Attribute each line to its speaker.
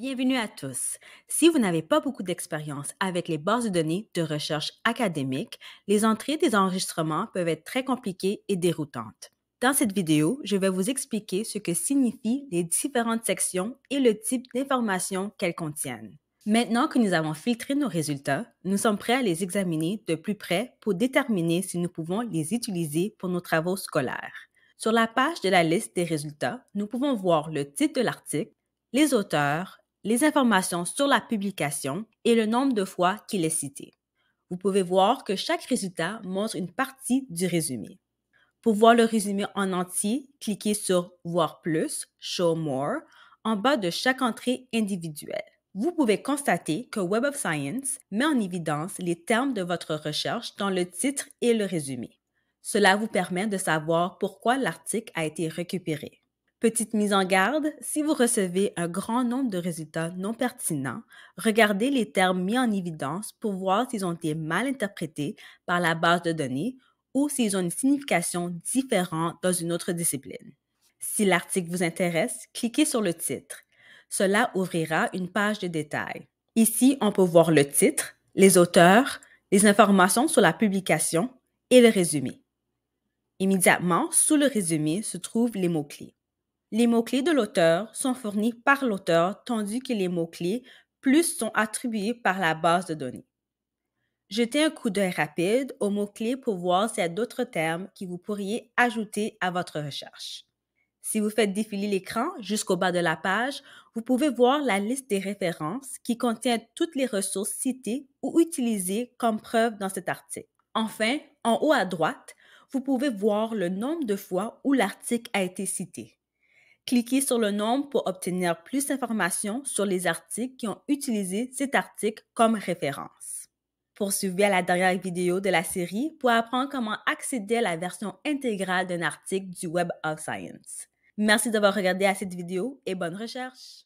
Speaker 1: Bienvenue à tous. Si vous n'avez pas beaucoup d'expérience avec les bases de données de recherche académique, les entrées des enregistrements peuvent être très compliquées et déroutantes. Dans cette vidéo, je vais vous expliquer ce que signifient les différentes sections et le type d'informations qu'elles contiennent. Maintenant que nous avons filtré nos résultats, nous sommes prêts à les examiner de plus près pour déterminer si nous pouvons les utiliser pour nos travaux scolaires. Sur la page de la liste des résultats, nous pouvons voir le titre de l'article, les auteurs, les informations sur la publication et le nombre de fois qu'il est cité. Vous pouvez voir que chaque résultat montre une partie du résumé. Pour voir le résumé en entier, cliquez sur Voir plus, Show more en bas de chaque entrée individuelle. Vous pouvez constater que Web of Science met en évidence les termes de votre recherche dans le titre et le résumé. Cela vous permet de savoir pourquoi l'article a été récupéré. Petite mise en garde, si vous recevez un grand nombre de résultats non pertinents, regardez les termes mis en évidence pour voir s'ils ont été mal interprétés par la base de données ou s'ils ont une signification différente dans une autre discipline. Si l'article vous intéresse, cliquez sur le titre. Cela ouvrira une page de détails. Ici, on peut voir le titre, les auteurs, les informations sur la publication et le résumé. Immédiatement, sous le résumé se trouvent les mots-clés. Les mots-clés de l'auteur sont fournis par l'auteur tandis que les mots-clés plus sont attribués par la base de données. Jetez un coup d'œil rapide aux mots-clés pour voir s'il y a d'autres termes que vous pourriez ajouter à votre recherche. Si vous faites défiler l'écran jusqu'au bas de la page, vous pouvez voir la liste des références qui contient toutes les ressources citées ou utilisées comme preuve dans cet article. Enfin, en haut à droite, vous pouvez voir le nombre de fois où l'article a été cité. Cliquez sur le nombre pour obtenir plus d'informations sur les articles qui ont utilisé cet article comme référence. Poursuivez à la dernière vidéo de la série pour apprendre comment accéder à la version intégrale d'un article du Web of Science. Merci d'avoir regardé cette vidéo et bonne recherche!